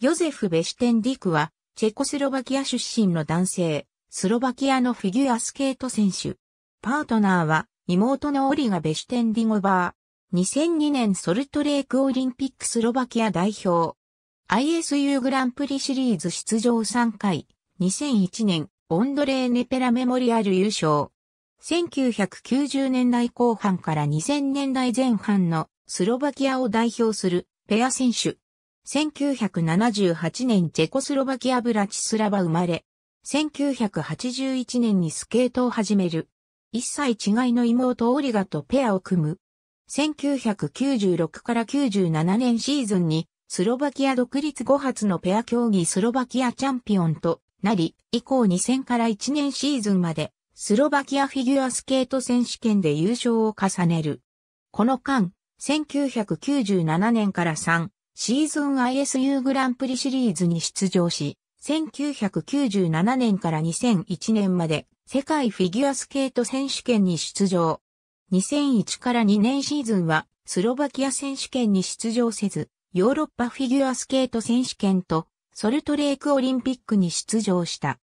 ヨゼフ・ベシュテンディクは、チェコスロバキア出身の男性、スロバキアのフィギュアスケート選手。パートナーは、妹のオリガ・ベシュテンディゴバー。2002年ソルトレークオリンピックスロバキア代表。ISU グランプリシリーズ出場3回。2001年、オンドレー・ネペラメモリアル優勝。1990年代後半から2000年代前半のスロバキアを代表するペア選手。1978年チェコスロバキアブラチスラバ生まれ、1981年にスケートを始める。一切違いの妹オリガとペアを組む。1996から97年シーズンにスロバキア独立5発のペア競技スロバキアチャンピオンとなり、以降2000から1年シーズンまでスロバキアフィギュアスケート選手権で優勝を重ねる。この間、1997年から3、シーズン ISU グランプリシリーズに出場し、1997年から2001年まで世界フィギュアスケート選手権に出場。2001から2年シーズンはスロバキア選手権に出場せず、ヨーロッパフィギュアスケート選手権とソルトレークオリンピックに出場した。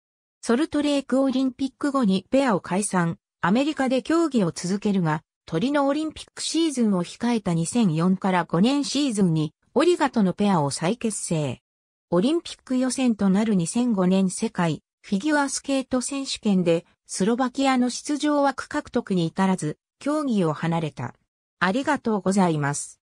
ソルトレークオリンピック後にペアを解散、アメリカで競技を続けるが、トリノオリンピックシーズンを控えた2004から5年シーズンにオリガとのペアを再結成。オリンピック予選となる2005年世界フィギュアスケート選手権でスロバキアの出場枠獲得に至らず競技を離れた。ありがとうございます。